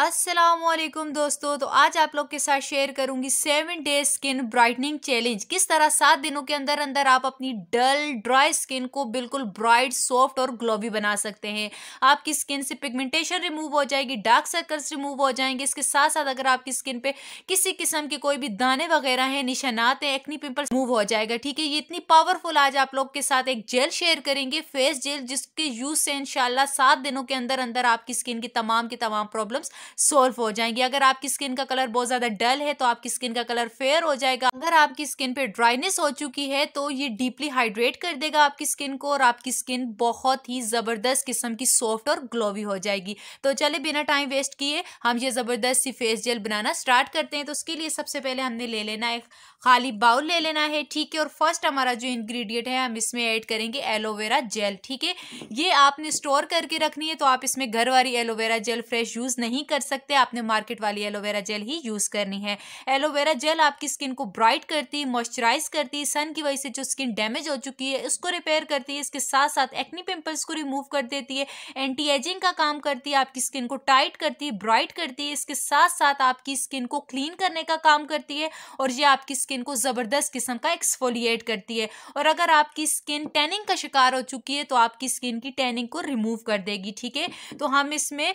असलकुम दोस्तों तो आज आप लोग के साथ शेयर करूंगी seven day skin brightening challenge किस तरह सात दिनों के अंदर अंदर आप अपनी डल ड्राई स्किन को बिल्कुल ब्राइट सॉफ्ट और ग्लोवी बना सकते हैं आपकी स्किन से पिगमेंटेशन रिमूव हो जाएगी डार्क सर्कल्स रिमूव हो जाएंगे इसके साथ साथ अगर आपकी स्किन पे किसी किस्म के कोई भी दाने वगैरह हैं निशानात हैं एक्नी पिम्पल्स रिमूव हो जाएगा ठीक है ये इतनी पावरफुल आज आप लोग के साथ एक जेल शेयर करेंगे फेस जेल जिसके यूज से इनशाला सात दिनों के अंदर अंदर आपकी स्किन की तमाम की तमाम प्रॉब्लम्स सॉल्व हो जाएंगी अगर आपकी स्किन का कलर बहुत ज़्यादा डल है तो आपकी स्किन का कलर फेयर हो जाएगा अगर आपकी स्किन पे ड्राइनेस हो चुकी है तो ये डीपली हाइड्रेट कर देगा आपकी स्किन को और आपकी स्किन बहुत ही ज़बरदस्त किस्म की सॉफ्ट और ग्लोवी हो जाएगी तो चले बिना टाइम वेस्ट किए हम ये ज़बरदस्त सी फेस जेल बनाना स्टार्ट करते हैं तो उसके लिए सबसे पहले हमने ले लेना है खाली बाउल ले लेना है ठीक है और फर्स्ट हमारा जो इंग्रेडिएंट है हम इसमें ऐड करेंगे एलोवेरा जेल ठीक है ये आपने स्टोर करके रखनी है तो आप इसमें घर वाली एलोवेरा जेल फ्रेश यूज़ नहीं कर सकते हैं आपने मार्केट वाली एलोवेरा जेल ही यूज़ करनी है एलोवेरा जेल आपकी स्किन को ब्राइट करती मॉइस्चराइज करती सन की वजह से जो स्किन डैमेज हो चुकी है उसको रिपेयर करती है इसके साथ साथ एक्नी पिंपल्स को रिमूव कर देती है एंटी एजिंग का काम करती है आपकी स्किन को टाइट करती है ब्राइट करती है इसके साथ साथ आपकी स्किन को क्लीन करने का काम करती है और ये आपकी स्किन को ज़बरदस्त किस्म का एक्सफोलिएट करती है और अगर आपकी स्किन टैनिंग का शिकार हो चुकी है तो आपकी स्किन की टैनिंग को रिमूव कर देगी ठीक है तो हम इसमें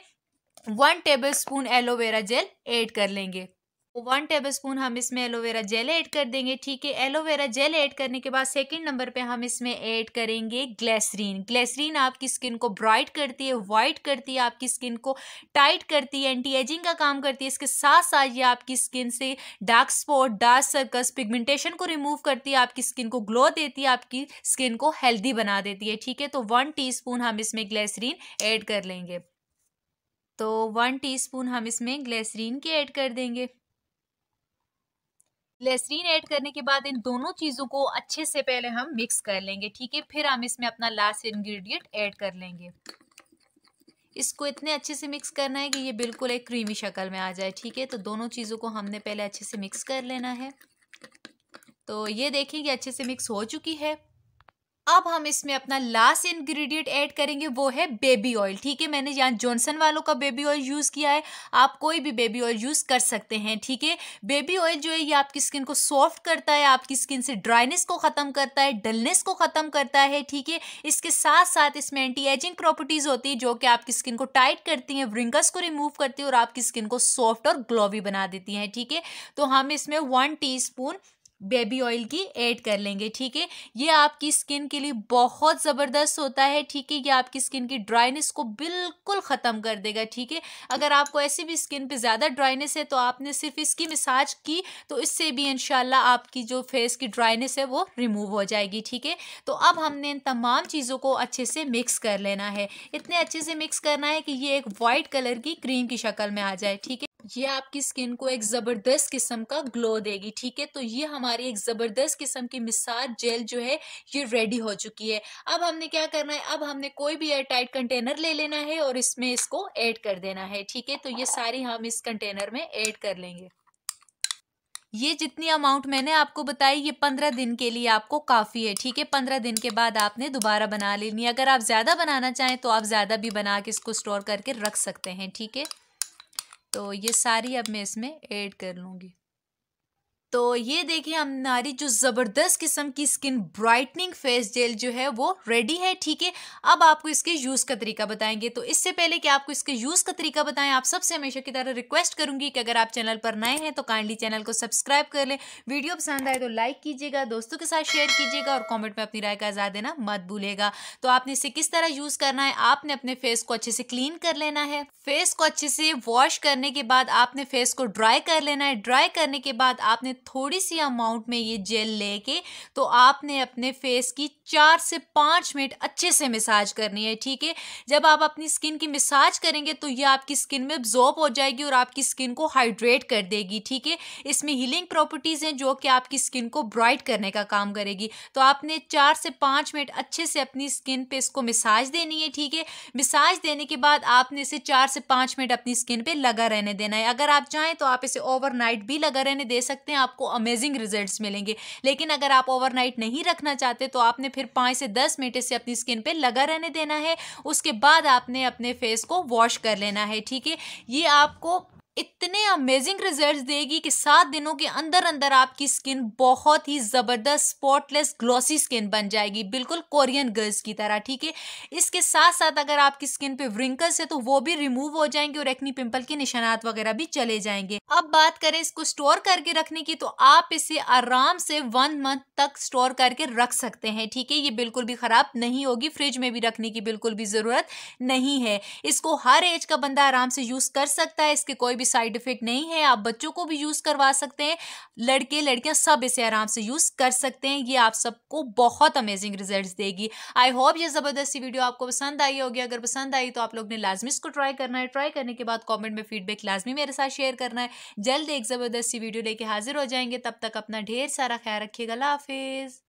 one tablespoon aloe vera gel add कर लेंगे वन टेबल स्पून हम इसमें एलोवेरा जेल ऐड कर देंगे ठीक है एलोवेरा जेल ऐड करने के बाद सेकंड नंबर पे हम इसमें ऐड करेंगे ग्लेसरीन ग्लेसरीन आपकी स्किन को ब्राइट करती है वाइट करती है आपकी स्किन को टाइट करती है एंटी एजिंग का काम करती है इसके साथ साथ ये आपकी स्किन से dark spot dark circles pigmentation को रिमूव करती है आपकी स्किन को ग्लो देती है आपकी स्किन को हेल्दी बना देती है ठीक है तो वन टी हम इसमें ग्लेसरीन ऐड कर लेंगे तो वन टीस्पून हम इसमें ग्लेसरीन के ऐड कर देंगे ग्लेसरीन ऐड करने के बाद इन दोनों चीज़ों को अच्छे से पहले हम मिक्स कर लेंगे ठीक है फिर हम इसमें अपना लास्ट इंग्रेडिएंट ऐड कर लेंगे इसको इतने अच्छे से मिक्स करना है कि ये बिल्कुल एक क्रीमी शक्ल में आ जाए ठीक है तो दोनों चीज़ों को हमने पहले अच्छे से मिक्स कर लेना है तो ये देखें कि अच्छे से मिक्स हो चुकी है अब हम इसमें अपना लास्ट इंग्रेडिएंट ऐड करेंगे वो है बेबी ऑयल ठीक है मैंने यहाँ जॉनसन वालों का बेबी ऑयल यूज़ किया है आप कोई भी बेबी ऑयल यूज़ कर सकते हैं ठीक है बेबी ऑयल जो है ये आपकी स्किन को सॉफ्ट करता है आपकी स्किन से ड्राइनेस को ख़त्म करता है डलनेस को ख़त्म करता है ठीक है इसके साथ साथ इसमें एंटी एजिंग प्रॉपर्टीज़ होती है जो कि आपकी स्किन को टाइट करती हैं व्रिंकल्स को रिमूव करती है और आपकी स्किन को सॉफ्ट और ग्लोवी बना देती हैं ठीक है तो हम इसमें वन टी बेबी ऑयल की ऐड कर लेंगे ठीक है ये आपकी स्किन के लिए बहुत ज़बरदस्त होता है ठीक है ये आपकी स्किन की ड्राइनेस को बिल्कुल ख़त्म कर देगा ठीक है अगर आपको ऐसी भी स्किन पे ज़्यादा ड्राइनेस है तो आपने सिर्फ इसकी मिसाज की तो इससे भी इन आपकी जो फेस की ड्राइनेस है वो रिमूव हो जाएगी ठीक है तो अब हमने इन तमाम चीज़ों को अच्छे से मिक्स कर लेना है इतने अच्छे से मिक्स करना है कि ये एक वाइट कलर की क्रीम की शक्ल में आ जाए ठीक है ये आपकी स्किन को एक ज़बरदस्त किस्म का ग्लो देगी ठीक है तो ये हमारी एक ज़बरदस्त किस्म की मिसाज जेल जो है ये रेडी हो चुकी है अब हमने क्या करना है अब हमने कोई भी एयर टाइट कंटेनर ले लेना है और इसमें इसको ऐड कर देना है ठीक है तो ये सारी हम इस कंटेनर में ऐड कर लेंगे ये जितनी अमाउंट मैंने आपको बताई ये पंद्रह दिन के लिए आपको काफ़ी है ठीक है पंद्रह दिन के बाद आपने दोबारा बना लेनी है अगर आप ज़्यादा बनाना चाहें तो आप ज़्यादा भी बना के इसको स्टोर करके रख सकते हैं ठीक है तो ये सारी अब मैं इसमें ऐड कर लूँगी तो ये देखिए हमारी जो ज़बरदस्त किस्म की स्किन ब्राइटनिंग फेस जेल जो है वो रेडी है ठीक है अब आपको इसके यूज़ का तरीका बताएंगे तो इससे पहले कि आपको इसके यूज़ का तरीका बताएं आप सबसे हमेशा की तरह रिक्वेस्ट करूंगी कि अगर आप चैनल पर नए हैं तो काइंडली चैनल को सब्सक्राइब कर लें वीडियो पसंद आए तो लाइक कीजिएगा दोस्तों के साथ शेयर कीजिएगा और कॉमेंट में अपनी राय का आज़ाद देना मत भूलेगा तो आपने इसे किस तरह यूज़ करना है आपने अपने फेस को अच्छे से क्लीन कर लेना है फेस को अच्छे से वॉश करने के बाद आपने फेस को ड्राई कर लेना है ड्राई करने के बाद आपने थोड़ी सी अमाउंट में ये जेल लेके तो आपने अपने फेस की चार से पाँच मिनट अच्छे से मिसाज करनी है ठीक है जब आप अपनी स्किन की मिसाज करेंगे तो ये आपकी स्किन में एब्जॉर्ब हो जाएगी और आपकी स्किन को हाइड्रेट कर देगी ठीक है इसमें हीलिंग प्रॉपर्टीज़ हैं जो कि आपकी स्किन को ब्राइट करने का काम करेगी तो आपने चार से पाँच मिनट अच्छे से अपनी स्किन पर इसको मिसाज देनी है ठीक है मिसाज देने के बाद आपने इसे चार से पाँच मिनट अपनी स्किन पर लगा रहने देना है अगर आप चाहें तो आप इसे ओवरनाइट भी लगा रहने दे सकते हैं आपको अमेजिंग रिजल्ट मिलेंगे लेकिन अगर आप ओवरनाइट नहीं रखना चाहते तो आपने फिर पाँच से दस मिनट से अपनी स्किन पर लगा रहने देना है उसके बाद आपने अपने फेस को वॉश कर लेना है ठीक है ये आपको इतने अमेजिंग रिजल्ट्स देगी कि सात दिनों के अंदर अंदर आपकी स्किन बहुत ही ज़बरदस्त स्पॉटलेस ग्लॉसी स्किन बन जाएगी बिल्कुल कोरियन गर्ल्स की तरह ठीक है इसके साथ साथ अगर आपकी स्किन पे व्रिंकल्स है तो वो भी रिमूव हो जाएंगे और एक्नी पिंपल के निशानात वगैरह भी चले जाएंगे अब बात करें इसको स्टोर करके रखने की तो आप इसे आराम से वन मंथ तक स्टोर करके रख सकते हैं ठीक है ये बिल्कुल भी ख़राब नहीं होगी फ्रिज में भी रखने की बिल्कुल भी ज़रूरत नहीं है इसको हर एज का बंदा आराम से यूज़ कर सकता है इसके कोई भी साइड इफेक्ट नहीं है आप बच्चों को भी यूज़ करवा सकते हैं लड़के लड़कियां सब इसे आराम से यूज़ कर सकते हैं ये आप सबको बहुत अमेजिंग रिजल्ट देगी आई होप ये जबरदस्ती वीडियो आपको पसंद आई होगी अगर पसंद आई तो आप लोग ने लाजमी इसको ट्राई करना है ट्राई करने के बाद कॉमेंट में फीडबैक लाजमी मेरे साथ शेयर करना है जल्द एक ज़बरदस्ती वीडियो लेके हाजिर हो जाएंगे तब तक अपना ढेर सारा ख्याल रखिएगा हाफिज़